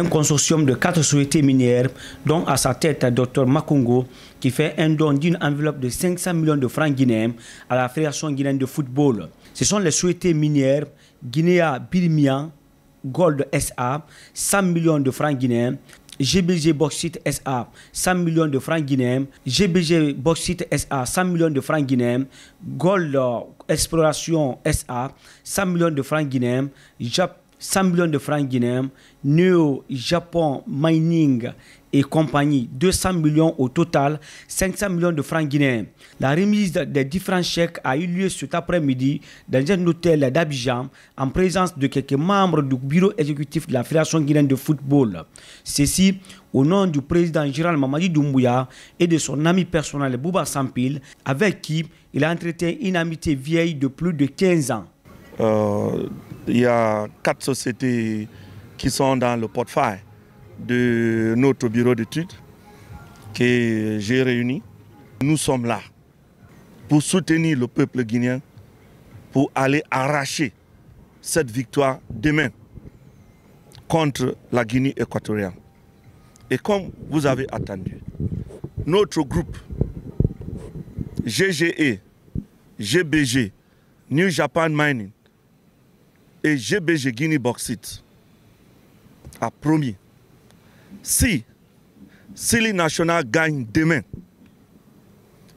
un consortium de quatre sociétés minières, dont à sa tête docteur Makongo qui fait un don d'une enveloppe de 500 millions de francs guinéens à la Fédération guinéenne de football. Ce sont les sociétés minières Guinea Birmian Gold SA, 100 millions de francs guinéens, GBG Bauxite SA, 100 millions de francs guinéens, GBG Bauxite SA, 100 millions de francs guinéens, Gold Exploration SA, 100 millions de francs guinéens, JAP 100 millions de francs guinéens, NEO, Japon, Mining et compagnie, 200 millions au total, 500 millions de francs guinéens. La remise des différents chèques a eu lieu cet après-midi dans un hôtel d'Abidjan en présence de quelques membres du bureau exécutif de la Fédération guinéenne de football. Ceci au nom du président général Mamadi Doumbouya et de son ami personnel Bouba Sampil, avec qui il a entretenu une amitié vieille de plus de 15 ans. Euh, il y a quatre sociétés qui sont dans le portefeuille de notre bureau d'études que j'ai réuni. Nous sommes là pour soutenir le peuple guinéen, pour aller arracher cette victoire demain contre la Guinée équatoriale. Et comme vous avez attendu, notre groupe GGE, GBG, New Japan Mining, et GBG Guinea Bauxite a promis, si, Sili National gagne demain,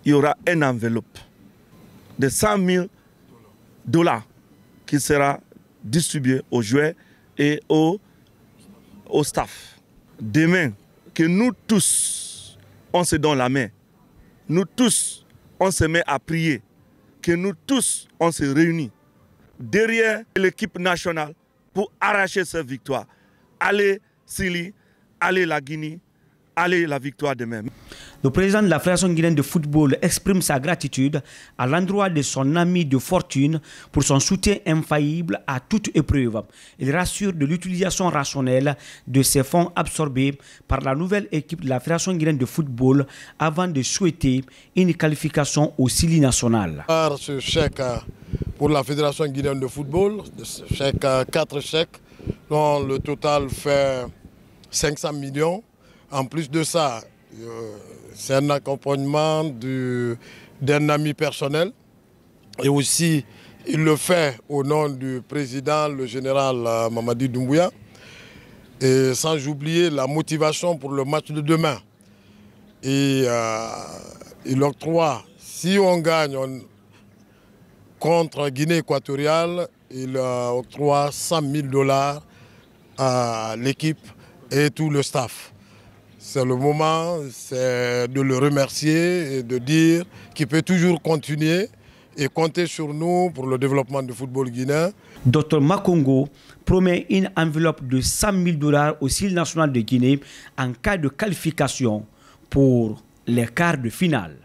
il y aura une enveloppe de 100 000 dollars qui sera distribuée aux joueurs et aux au staff. Demain, que nous tous, on se donne la main. Nous tous, on se met à prier. Que nous tous, on se réunit derrière l'équipe nationale pour arracher cette victoire. Allez Sili, allez la Guinée, allez la victoire de même. Le président de la Fédération guinéenne de football exprime sa gratitude à l'endroit de son ami de fortune pour son soutien infaillible à toute épreuve. Il rassure de l'utilisation rationnelle de ces fonds absorbés par la nouvelle équipe de la Fédération guinéenne de football avant de souhaiter une qualification au Sili national pour la Fédération guinéenne de football, chèque, 4 euh, chèques, dont le total fait 500 millions. En plus de ça, euh, c'est un accompagnement d'un ami personnel. Et aussi, il le fait au nom du président, le général euh, Mamadi Doumbouya. Et sans oublier la motivation pour le match de demain. Et il octroie, si on gagne, on, contre Guinée équatoriale, il euh, octroie 100 000 dollars à l'équipe et tout le staff. C'est le moment de le remercier et de dire qu'il peut toujours continuer et compter sur nous pour le développement du football guinéen. Dr Makongo promet une enveloppe de 100 000 dollars au CIL national de Guinée en cas de qualification pour les quarts de finale.